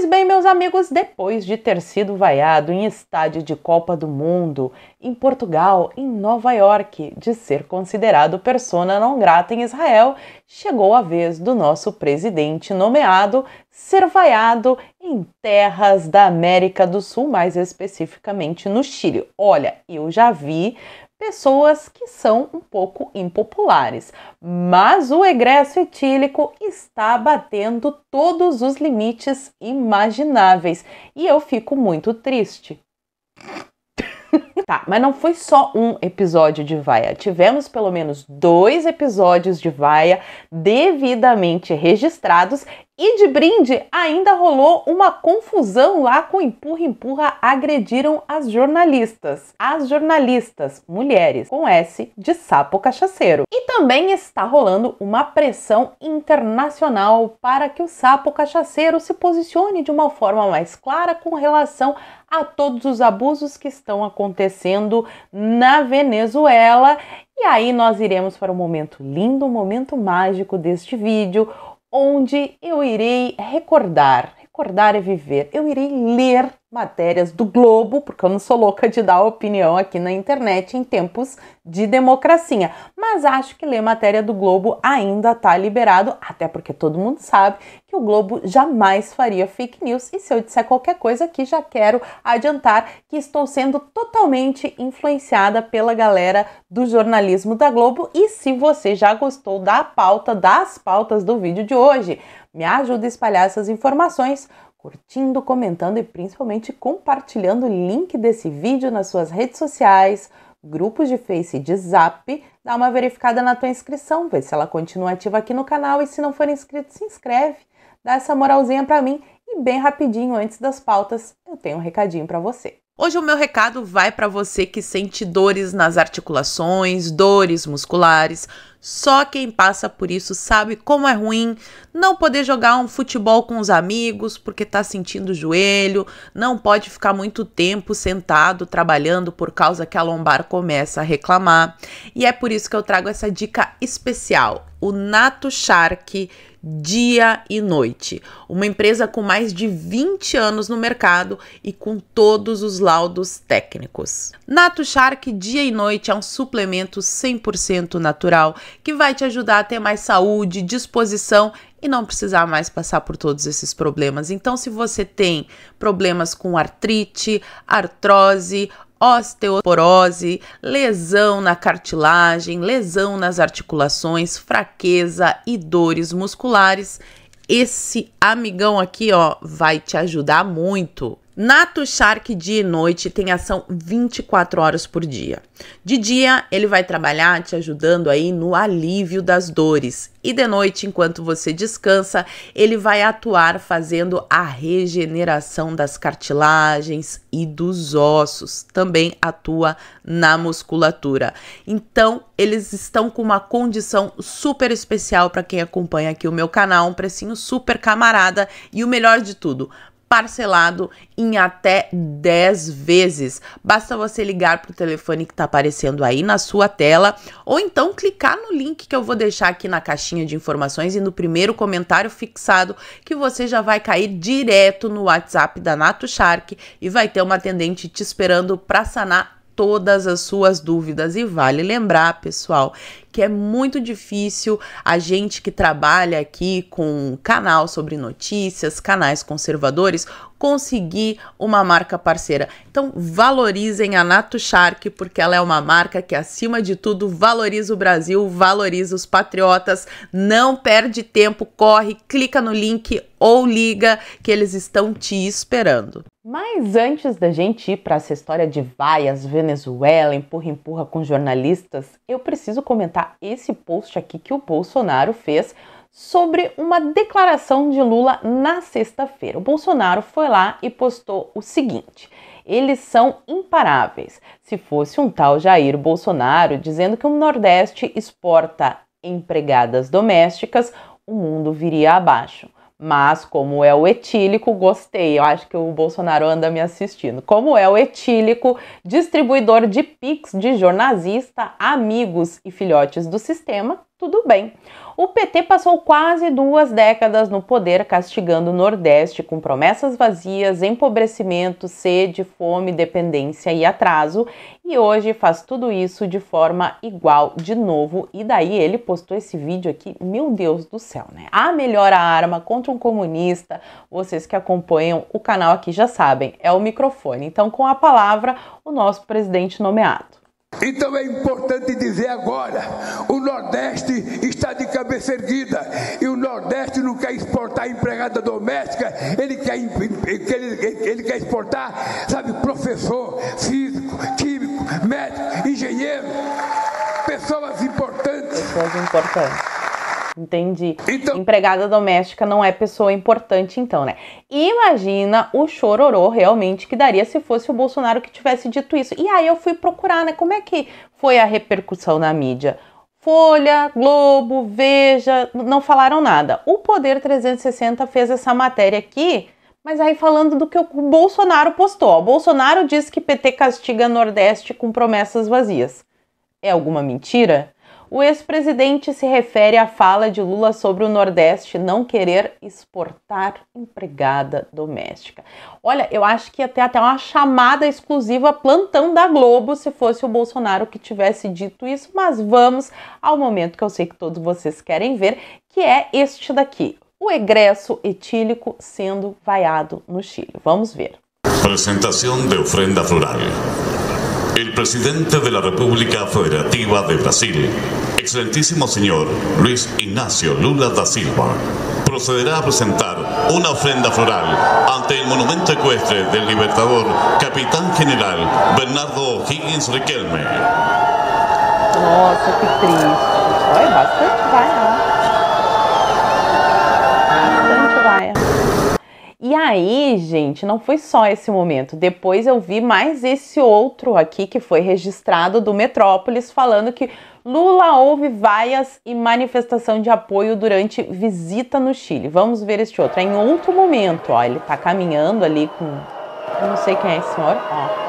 Pois bem, meus amigos, depois de ter sido vaiado em estádio de Copa do Mundo, em Portugal, em Nova York, de ser considerado persona não grata em Israel, chegou a vez do nosso presidente nomeado ser vaiado em terras da América do Sul, mais especificamente no Chile. Olha, eu já vi pessoas que são um pouco impopulares. Mas o egresso etílico está batendo todos os limites imagináveis e eu fico muito triste. tá, mas não foi só um episódio de vaia. Tivemos pelo menos dois episódios de vaia devidamente registrados e de brinde ainda rolou uma confusão lá com empurra empurra agrediram as jornalistas. As jornalistas, mulheres, com S de sapo cachaceiro. E também está rolando uma pressão internacional para que o sapo cachaceiro se posicione de uma forma mais clara com relação a todos os abusos que estão acontecendo na Venezuela. E aí nós iremos para um momento lindo, um momento mágico deste vídeo, onde eu irei recordar Acordar e Viver. Eu irei ler matérias do Globo, porque eu não sou louca de dar opinião aqui na internet em tempos de democracia. Mas acho que ler matéria do Globo ainda está liberado, até porque todo mundo sabe que o Globo jamais faria fake news. E se eu disser qualquer coisa aqui, já quero adiantar que estou sendo totalmente influenciada pela galera do jornalismo da Globo. E se você já gostou da pauta, das pautas do vídeo de hoje, me ajuda a espalhar essas informações curtindo, comentando e principalmente compartilhando o link desse vídeo nas suas redes sociais, grupos de Face e de Zap. Dá uma verificada na tua inscrição, vê se ela continua ativa aqui no canal e se não for inscrito, se inscreve. Dá essa moralzinha para mim e bem rapidinho antes das pautas, eu tenho um recadinho para você. Hoje o meu recado vai para você que sente dores nas articulações, dores musculares. Só quem passa por isso sabe como é ruim não poder jogar um futebol com os amigos porque tá sentindo o joelho, não pode ficar muito tempo sentado trabalhando por causa que a lombar começa a reclamar. E é por isso que eu trago essa dica especial, o Nato Shark dia e noite. Uma empresa com mais de 20 anos no mercado e com todos os laudos técnicos. Nato Shark dia e noite é um suplemento 100% natural que vai te ajudar a ter mais saúde, disposição e não precisar mais passar por todos esses problemas. Então, se você tem problemas com artrite, artrose osteoporose, lesão na cartilagem, lesão nas articulações, fraqueza e dores musculares, esse amigão aqui, ó, vai te ajudar muito. Nato Shark dia e noite tem ação 24 horas por dia. De dia, ele vai trabalhar te ajudando aí no alívio das dores. E de noite, enquanto você descansa, ele vai atuar fazendo a regeneração das cartilagens e dos ossos. Também atua na musculatura. Então, eles estão com uma condição super especial para quem acompanha aqui o meu canal, um precinho super camarada e o melhor de tudo, parcelado em até 10 vezes. Basta você ligar para o telefone que está aparecendo aí na sua tela ou então clicar no link que eu vou deixar aqui na caixinha de informações e no primeiro comentário fixado que você já vai cair direto no WhatsApp da Nato Shark e vai ter uma atendente te esperando para sanar todas as suas dúvidas. E vale lembrar, pessoal, que é muito difícil a gente que trabalha aqui com canal sobre notícias, canais conservadores, conseguir uma marca parceira. Então, valorizem a Nato Shark, porque ela é uma marca que, acima de tudo, valoriza o Brasil, valoriza os patriotas. Não perde tempo, corre, clica no link ou liga que eles estão te esperando. Mas antes da gente ir para essa história de vaias, Venezuela, empurra, empurra com jornalistas, eu preciso comentar esse post aqui que o Bolsonaro fez sobre uma declaração de Lula na sexta-feira. O Bolsonaro foi lá e postou o seguinte: eles são imparáveis. Se fosse um tal Jair Bolsonaro dizendo que o Nordeste exporta empregadas domésticas, o mundo viria abaixo. Mas como é o etílico, gostei. Eu acho que o Bolsonaro anda me assistindo. Como é o etílico, distribuidor de pics de jornalista, amigos e filhotes do sistema, tudo bem. O PT passou quase duas décadas no poder, castigando o Nordeste com promessas vazias, empobrecimento, sede, fome, dependência e atraso, e hoje faz tudo isso de forma igual de novo. E daí ele postou esse vídeo aqui, meu Deus do céu, né? Ah, a melhor arma contra um comunista, vocês que acompanham o canal aqui já sabem, é o microfone. Então, com a palavra, o nosso presidente nomeado. Então é importante dizer agora: o Nordeste está de cabeça erguida e o Nordeste não quer exportar empregada doméstica, ele quer, ele, ele quer exportar, sabe, professor, físico, químico, médico, engenheiro, pessoas importantes. Pessoas importantes. Entendi. Então... Empregada doméstica não é pessoa importante, então, né? Imagina o chororô realmente que daria se fosse o Bolsonaro que tivesse dito isso. E aí eu fui procurar, né? Como é que foi a repercussão na mídia? Folha, Globo, Veja, não falaram nada. O Poder 360 fez essa matéria aqui, mas aí falando do que o Bolsonaro postou. O Bolsonaro diz que PT castiga Nordeste com promessas vazias. É alguma mentira? O ex-presidente se refere à fala de Lula sobre o Nordeste não querer exportar empregada doméstica. Olha, eu acho que ia ter até uma chamada exclusiva plantão da Globo se fosse o Bolsonaro que tivesse dito isso, mas vamos ao momento que eu sei que todos vocês querem ver, que é este daqui. O egresso etílico sendo vaiado no Chile. Vamos ver. Apresentação de ofrenda floral. El presidente de la República Federativa de Brasil, Excelentísimo señor Luis Ignacio Lula da Silva procederá a presentar una ofrenda floral ante el monumento ecuestre del libertador capitán general Bernardo Higgins Riquelme. Nossa, que triste. Olha, bastante vaia. Né? Bastante vaia. E aí, gente, não foi só esse momento. Depois eu vi mais esse outro aqui que foi registrado do Metrópolis falando que Lula ouve vaias e manifestação de apoio durante visita no Chile. Vamos ver este outro. É em outro momento, ó. Ele tá caminhando ali com. Eu não sei quem é esse senhor, ó.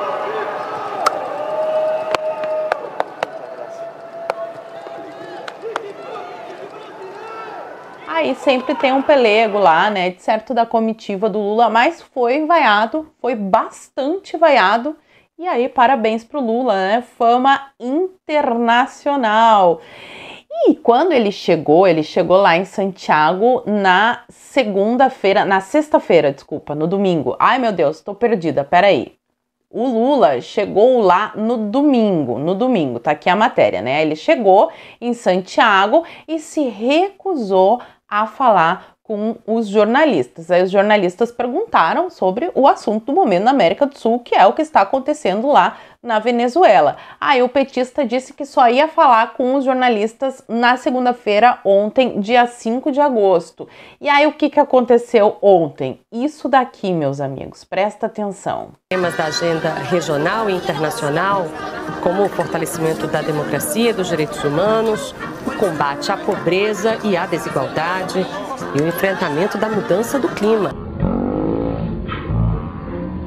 aí sempre tem um pelego lá, né, de certo da comitiva do Lula, mas foi vaiado, foi bastante vaiado e aí, parabéns pro Lula, né? Fama internacional. E quando ele chegou, ele chegou lá em Santiago na segunda-feira, na sexta-feira, desculpa, no domingo. Ai meu Deus, tô perdida, peraí. O Lula chegou lá no domingo, no domingo, tá aqui a matéria, né? Ele chegou em Santiago e se recusou a falar com os jornalistas. Aí os jornalistas perguntaram sobre o assunto do momento na América do Sul, que é o que está acontecendo lá na Venezuela. Aí o petista disse que só ia falar com os jornalistas na segunda-feira, ontem, dia 5 de agosto. E aí o que, que aconteceu ontem? Isso daqui, meus amigos, presta atenção. Temas da agenda regional e internacional, como o fortalecimento da democracia, dos direitos humanos, combate à pobreza e à desigualdade e o enfrentamento da mudança do clima.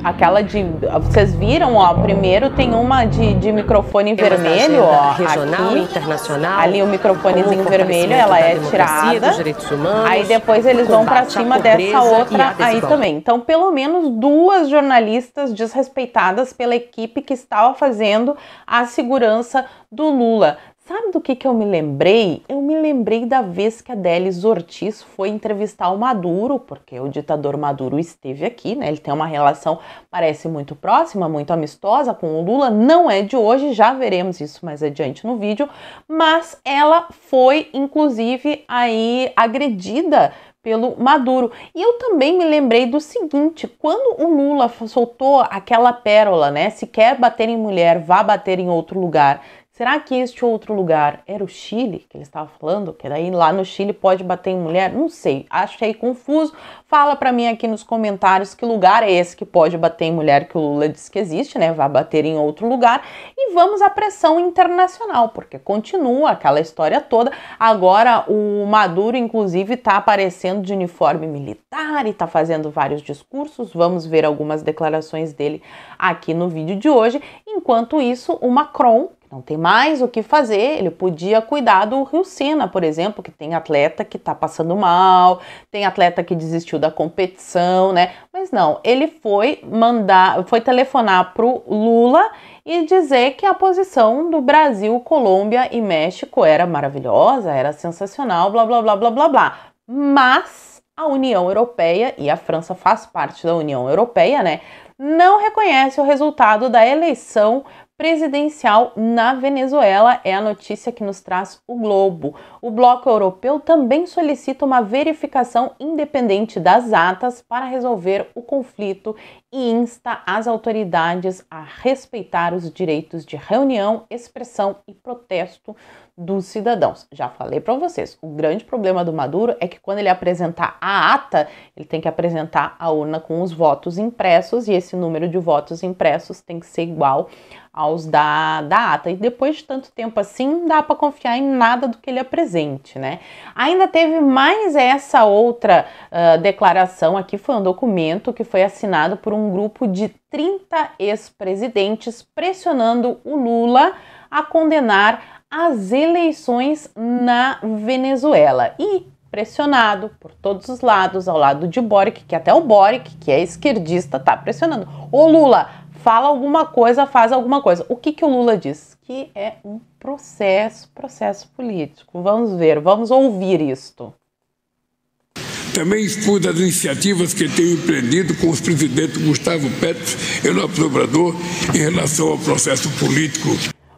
Aquela de. Vocês viram, ó, primeiro tem uma de, de microfone vermelho, ó. Regional, aqui, internacional. Ali o microfonezinho vermelho, ela é tirada. Humanos, aí depois eles vão para cima dessa outra aí também. Então, pelo menos duas jornalistas desrespeitadas pela equipe que estava fazendo a segurança do Lula sabe do que, que eu me lembrei? Eu me lembrei da vez que a Délis Ortiz foi entrevistar o Maduro, porque o ditador Maduro esteve aqui, né? Ele tem uma relação, parece muito próxima, muito amistosa com o Lula. Não é de hoje, já veremos isso mais adiante no vídeo. Mas ela foi, inclusive, aí agredida pelo Maduro. E eu também me lembrei do seguinte: quando o Lula soltou aquela pérola, né? Se quer bater em mulher, vá bater em outro lugar. Será que este outro lugar era o Chile que ele estava falando? Que daí lá no Chile pode bater em mulher? Não sei, achei confuso. Fala para mim aqui nos comentários que lugar é esse que pode bater em mulher que o Lula disse que existe, né? Vai bater em outro lugar. E vamos à pressão internacional, porque continua aquela história toda. Agora o Maduro, inclusive, está aparecendo de uniforme militar e está fazendo vários discursos. Vamos ver algumas declarações dele aqui no vídeo de hoje. Enquanto isso, o Macron não tem mais o que fazer, ele podia cuidar do Rio Sena, por exemplo, que tem atleta que tá passando mal, tem atleta que desistiu da competição, né? Mas não, ele foi mandar, foi telefonar pro Lula e dizer que a posição do Brasil, Colômbia e México era maravilhosa, era sensacional, blá blá blá blá blá blá. Mas a União Europeia e a França faz parte da União Europeia, né? Não reconhece o resultado da eleição presidencial na Venezuela é a notícia que nos traz o Globo. O Bloco Europeu também solicita uma verificação independente das atas para resolver o conflito e insta as autoridades a respeitar os direitos de reunião, expressão e protesto dos cidadãos. Já falei para vocês, o grande problema do Maduro é que quando ele apresentar a ata, ele tem que apresentar a urna com os votos impressos e esse número de votos impressos tem que ser igual aos da, da ata. E depois de tanto tempo assim, não dá para confiar em nada do que ele apresente, né? Ainda teve mais essa outra uh, declaração aqui, foi um documento que foi assinado por um um grupo de 30 ex-presidentes pressionando o Lula a condenar as eleições na Venezuela. E pressionado por todos os lados, ao lado de Boric, que até o Boric, que é esquerdista, tá pressionando. Ô Lula, fala alguma coisa, faz alguma coisa. O que, que o Lula diz? Que é um processo, processo político. Vamos ver, vamos ouvir isto. Também expus as iniciativas que tenho empreendido com os presidentes Gustavo Petro e López Obrador em relação ao processo político.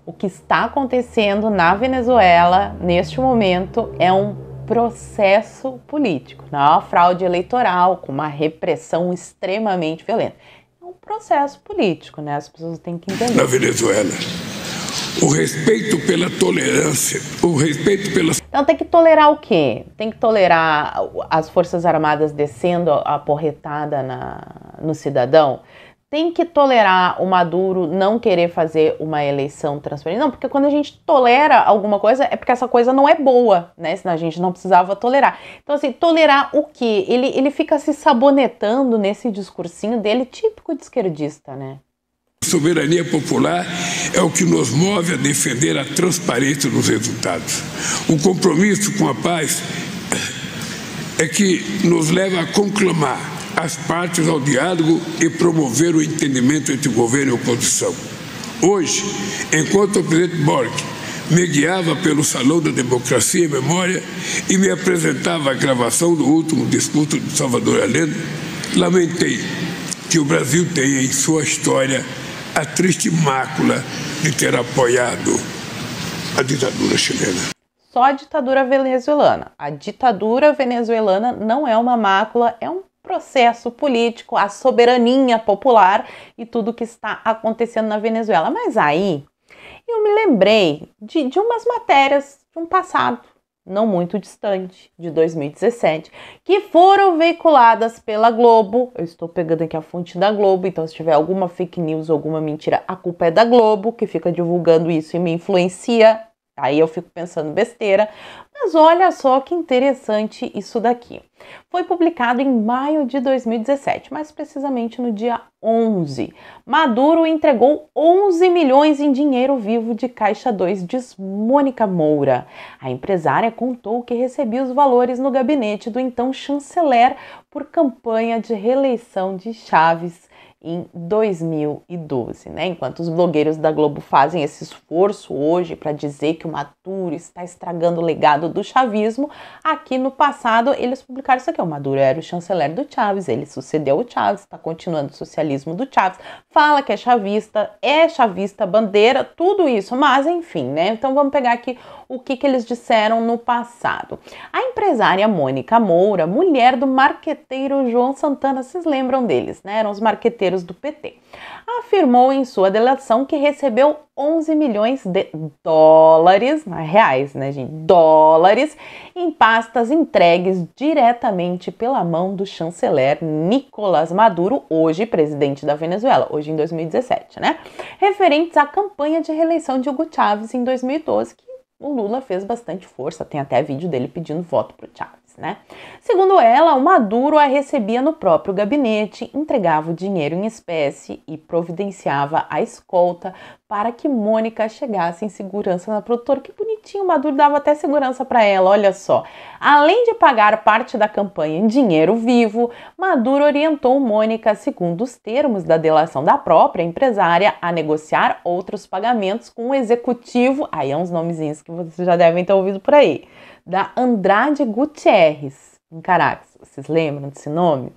O que está acontecendo na Venezuela neste momento é um processo político, não é uma fraude eleitoral com uma repressão extremamente violenta. É um processo político, né? As pessoas têm que entender. Na Venezuela, o respeito pela tolerância, o respeito pelas então tem que tolerar o quê? Tem que tolerar as Forças Armadas descendo a porretada na, no cidadão? Tem que tolerar o Maduro não querer fazer uma eleição transparente? Não, porque quando a gente tolera alguma coisa é porque essa coisa não é boa, né? Senão a gente não precisava tolerar. Então, assim, tolerar o quê? Ele, ele fica se sabonetando nesse discursinho dele, típico de esquerdista, né? Soberania popular é o que nos move a defender a transparência dos resultados. O compromisso com a paz é que nos leva a conclamar as partes ao diálogo e promover o entendimento entre governo e oposição. Hoje, enquanto o presidente Borg me guiava pelo Salão da Democracia e Memória e me apresentava a gravação do último discurso de Salvador Allende, lamentei que o Brasil tenha em sua história a triste mácula de ter apoiado a ditadura chilena. Só a ditadura venezuelana. A ditadura venezuelana não é uma mácula, é um processo político, a soberania popular e tudo que está acontecendo na Venezuela. Mas aí eu me lembrei de, de umas matérias de um passado não muito distante, de 2017, que foram veiculadas pela Globo. Eu estou pegando aqui a fonte da Globo, então se tiver alguma fake news, alguma mentira, a culpa é da Globo, que fica divulgando isso e me influencia Aí eu fico pensando besteira, mas olha só que interessante isso daqui. Foi publicado em maio de 2017, mais precisamente no dia 11. Maduro entregou 11 milhões em dinheiro vivo de Caixa 2, diz Mônica Moura. A empresária contou que recebia os valores no gabinete do então chanceler por campanha de reeleição de Chaves em 2012, né? Enquanto os blogueiros da Globo fazem esse esforço hoje para dizer que o Maduro está estragando o legado do chavismo, aqui no passado eles publicaram isso aqui: o Maduro era o chanceler do Chávez, ele sucedeu o Chávez, está continuando o socialismo do Chávez, fala que é chavista, é chavista bandeira, tudo isso, mas enfim, né? Então vamos pegar aqui o que, que eles disseram no passado. A empresária Mônica Moura, mulher do marqueteiro João Santana, vocês lembram deles, né? Eram os marqueteiros conselheiros do PT. Afirmou em sua delação que recebeu 11 milhões de dólares, né, reais, né, gente? Dólares em pastas entregues diretamente pela mão do chanceler Nicolás Maduro, hoje presidente da Venezuela, hoje em 2017, né? Referentes à campanha de reeleição de Hugo Chávez em 2012, que o Lula fez bastante força, tem até vídeo dele pedindo voto o Chávez né? Segundo ela, o Maduro a recebia no próprio gabinete, entregava o dinheiro em espécie e providenciava a escolta para que Mônica chegasse em segurança na produtora. Que bonitinho, Maduro dava até segurança para ela, olha só. Além de pagar parte da campanha em dinheiro vivo, Maduro orientou Mônica, segundo os termos da delação da própria empresária, a negociar outros pagamentos com o executivo, aí é uns nomezinhos que vocês já devem ter ouvido por aí, da Andrade Gutierrez, em Caracas. Vocês lembram desse nome?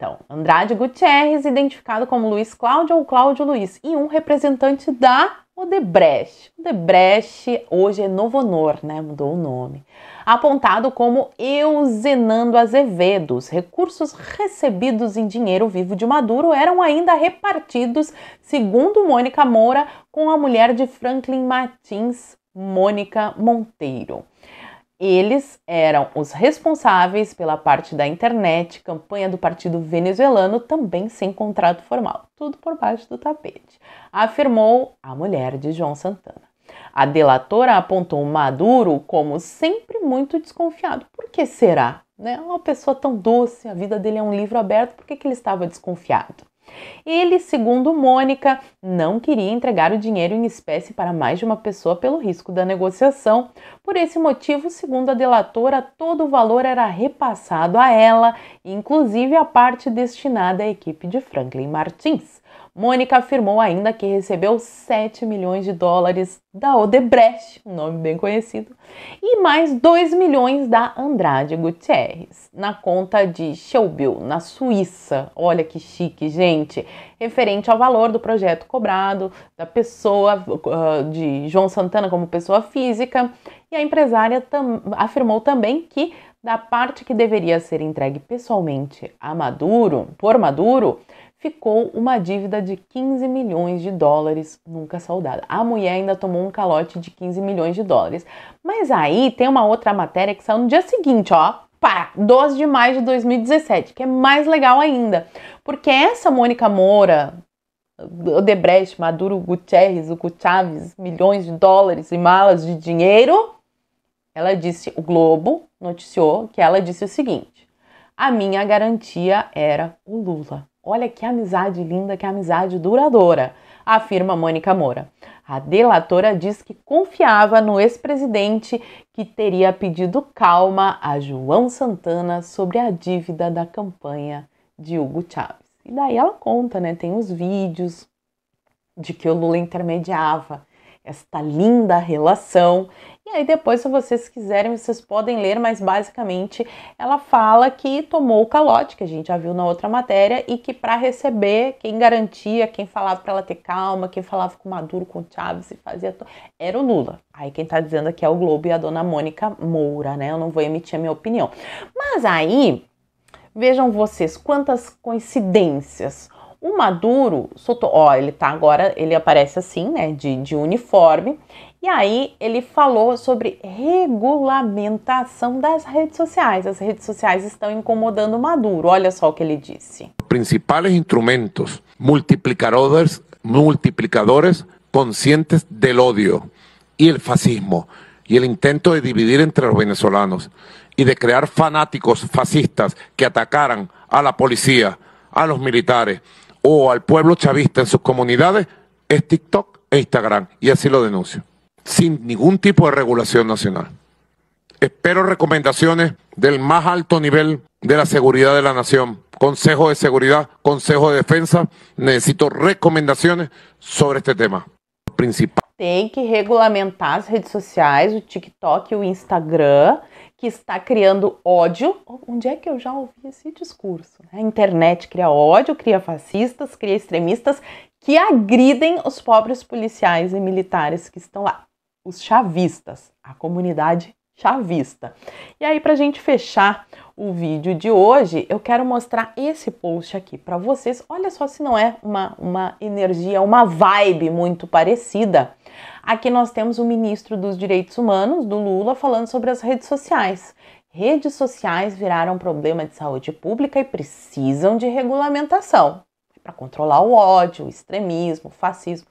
Então, Andrade Gutierrez, identificado como Luiz Cláudio ou Cláudio Luiz, e um representante da Odebrecht. Odebrecht hoje é Novo Honor, né? Mudou o nome. Apontado como Eusenando Azevedo. Os recursos recebidos em dinheiro vivo de Maduro eram ainda repartidos, segundo Mônica Moura, com a mulher de Franklin Martins, Mônica Monteiro. Eles eram os responsáveis pela parte da internet, campanha do partido venezuelano, também sem contrato formal, tudo por baixo do tapete, afirmou a mulher de João Santana. A delatora apontou Maduro como sempre muito desconfiado. Por que será? Né? Uma pessoa tão doce, a vida dele é um livro aberto, por que, que ele estava desconfiado? Ele, segundo Mônica, não queria entregar o dinheiro em espécie para mais de uma pessoa pelo risco da negociação. Por esse motivo, segundo a delatora, todo o valor era repassado a ela, inclusive a parte destinada à equipe de Franklin Martins. Mônica afirmou ainda que recebeu 7 milhões de dólares da Odebrecht, um nome bem conhecido, e mais 2 milhões da Andrade Gutierrez, na conta de Schaubil, na Suíça. Olha que chique, gente! Referente ao valor do projeto cobrado, da pessoa, ah, de João Santana como pessoa física, e a empresária tam afirmou também que da parte que deveria ser entregue pessoalmente a Maduro, por Maduro, ficou uma dívida de 15 milhões de dólares nunca saudada. A mulher ainda tomou um calote de 15 milhões de dólares. Mas aí tem uma outra matéria que saiu no dia seguinte, ó. Pá, 12 de maio de 2017, que é mais legal ainda. Porque essa Mônica Moura, Odebrecht, Maduro Gutierrez, Hugo Chaves, milhões de dólares e malas de dinheiro, ela disse, o Globo noticiou que ela disse o seguinte: a minha garantia era o Lula. Olha que amizade linda, que amizade duradoura, afirma Mônica Moura. A delatora diz que confiava no ex-presidente que teria pedido calma a João Santana sobre a dívida da campanha de Hugo Chávez. E daí ela conta, né? Tem os vídeos de que o Lula intermediava esta linda relação e aí depois, se vocês quiserem, vocês podem ler, mas basicamente ela fala que tomou o calote, que a gente já viu na outra matéria, e que para receber, quem garantia, quem falava para ela ter calma, quem falava com Maduro, com Chaves e fazia to... era o Lula. Aí quem tá dizendo aqui é o Globo e a dona Mônica Moura, né? Eu não vou emitir a minha opinião. Mas aí, vejam vocês quantas coincidências. O Maduro soltou, ó, ele tá agora, ele aparece assim, né, de, de uniforme, e aí ele falou sobre regulamentação das redes sociais. As redes sociais estão incomodando Maduro. Olha só o que ele disse. Principais instrumentos multiplicadores, multiplicadores conscientes del odio y el fascismo y el intento de dividir entre los venezolanos y de crear fanáticos fascistas que atacaran a la policía, a los militares o al pueblo chavista en sus comunidades es TikTok e Instagram y así lo denuncio sin ningún tipo de regulación nacional. Espero recomendaciones del más alto nivel de la seguridad de la nación. Consejo de Seguridad, Consejo de Defensa, necesito recomendaciones sobre este tema. Principal. Tem que regulamentar as redes sociais, o TikTok e o Instagram, que está criando ódio. Onde é que eu já ouvi esse discurso? Né? A internet cria ódio, cria fascistas, cria extremistas que agridem os pobres policiais e militares que estão lá os chavistas, a comunidade chavista. E aí, para a gente fechar o vídeo de hoje, eu quero mostrar esse post aqui para vocês. Olha só se não é uma, uma energia, uma vibe muito parecida. Aqui nós temos o ministro dos Direitos Humanos, do Lula, falando sobre as redes sociais. Redes sociais viraram problema de saúde pública e precisam de regulamentação para controlar o ódio, o extremismo, o fascismo.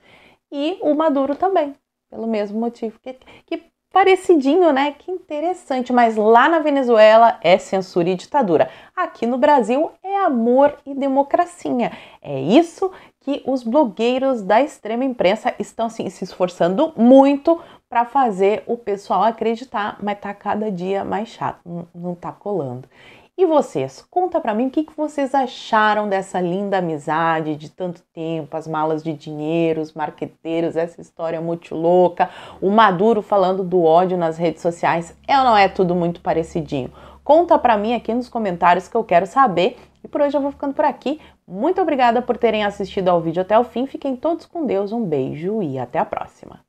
E o Maduro também pelo mesmo motivo. Que, que parecidinho, né? Que interessante, mas lá na Venezuela é censura e ditadura. Aqui no Brasil é amor e democracia. É isso que os blogueiros da extrema imprensa estão assim, se esforçando muito para fazer o pessoal acreditar, mas tá cada dia mais chato, não tá colando. E vocês, conta para mim o que, que vocês acharam dessa linda amizade de tanto tempo, as malas de dinheiro, os marqueteiros, essa história muito louca, o Maduro falando do ódio nas redes sociais, é ou não é tudo muito parecidinho? Conta para mim aqui nos comentários que eu quero saber. E por hoje eu vou ficando por aqui. Muito obrigada por terem assistido ao vídeo até o fim. Fiquem todos com Deus, um beijo e até a próxima.